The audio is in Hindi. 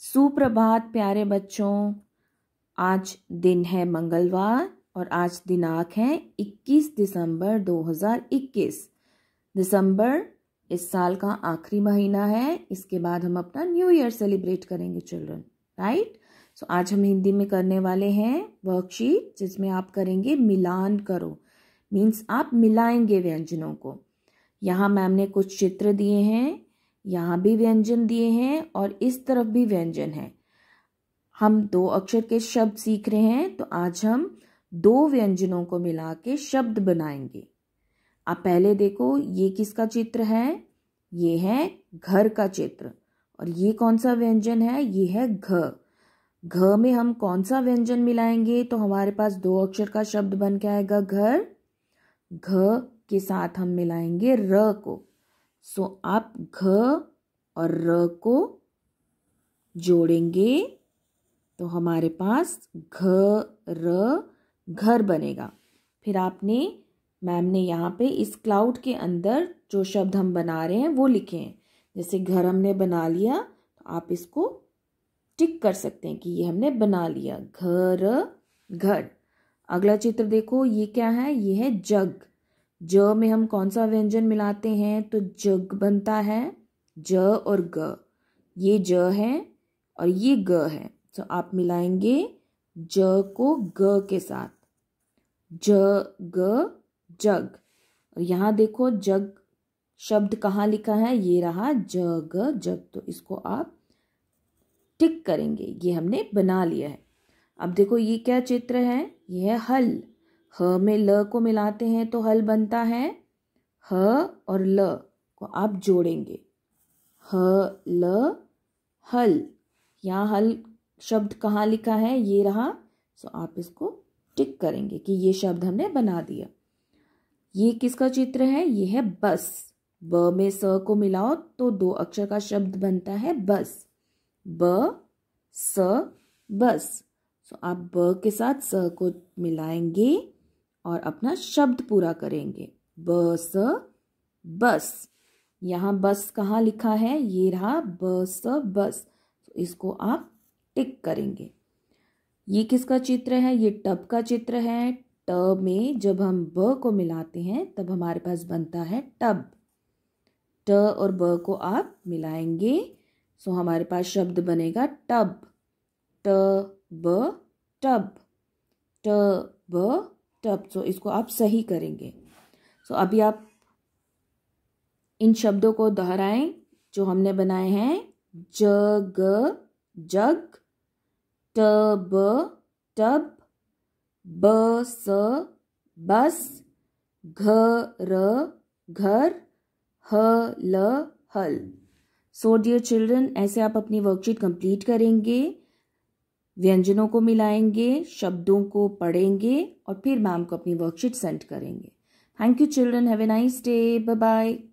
सुप्रभात प्यारे बच्चों आज दिन है मंगलवार और आज दिनांक है 21 दिसंबर 2021 दिसंबर इस साल का आखिरी महीना है इसके बाद हम अपना न्यू ईयर सेलिब्रेट करेंगे चिल्ड्रन राइट सो आज हम हिंदी में करने वाले हैं वर्कशीट जिसमें आप करेंगे मिलान करो मीन्स आप मिलाएंगे व्यंजनों को यहाँ मैम ने कुछ चित्र दिए हैं यहाँ भी व्यंजन दिए हैं और इस तरफ भी व्यंजन है हम दो अक्षर के शब्द सीख रहे हैं तो आज हम दो व्यंजनों को मिला के शब्द बनाएंगे आप पहले देखो ये किसका चित्र है ये है घर का चित्र और ये कौन सा व्यंजन है ये है घ घ में हम कौन सा व्यंजन मिलाएंगे तो हमारे पास दो अक्षर का शब्द बन के आएगा घर घ के साथ हम मिलाएंगे र को सो आप घ और र को जोड़ेंगे तो हमारे पास घ र घर बनेगा फिर आपने मैम ने यहाँ पे इस क्लाउड के अंदर जो शब्द हम बना रहे हैं वो लिखे हैं जैसे घर हमने बना लिया तो आप इसको टिक कर सकते हैं कि ये हमने बना लिया घर घर अगला चित्र देखो ये क्या है ये है जग ज में हम कौन सा व्यंजन मिलाते हैं तो जग बनता है ज और ग ये ज है और ये ग है तो आप मिलाएंगे ज को ग के साथ ज ग जग और यहाँ देखो जग शब्द कहाँ लिखा है ये रहा ज ग जग तो इसको आप टिक करेंगे ये हमने बना लिया है अब देखो ये क्या चित्र है ये है हल ह में ल को मिलाते हैं तो हल बनता है ह और ल को आप जोड़ेंगे ह ल हल यहाँ हल शब्द कहाँ लिखा है ये रहा सो आप इसको टिक करेंगे कि ये शब्द हमने बना दिया ये किसका चित्र है ये है बस ब में स को मिलाओ तो दो अक्षर का शब्द बनता है बस ब स बस सो आप ब के साथ स को मिलाएंगे और अपना शब्द पूरा करेंगे बस बस यहाँ बस कहाँ लिखा है ये रहा बस बस तो इसको आप टिक करेंगे ये किसका चित्र है ये टब का चित्र है ट में जब हम ब को मिलाते हैं तब हमारे पास बनता है टब ट और ब को आप मिलाएंगे सो हमारे पास शब्द बनेगा टब ट ब टब ट ब तब सो इसको आप सही करेंगे सो so, अभी आप इन शब्दों को दोहराएं जो हमने बनाए हैं जग जग टब टब बस र घर ह ल हल सो डियर चिल्ड्रन ऐसे आप अपनी वर्कशीट कंप्लीट करेंगे व्यंजनों को मिलाएंगे शब्दों को पढ़ेंगे और फिर मैम को अपनी वर्कशीट सेंड करेंगे thank you children have a nice day bye bye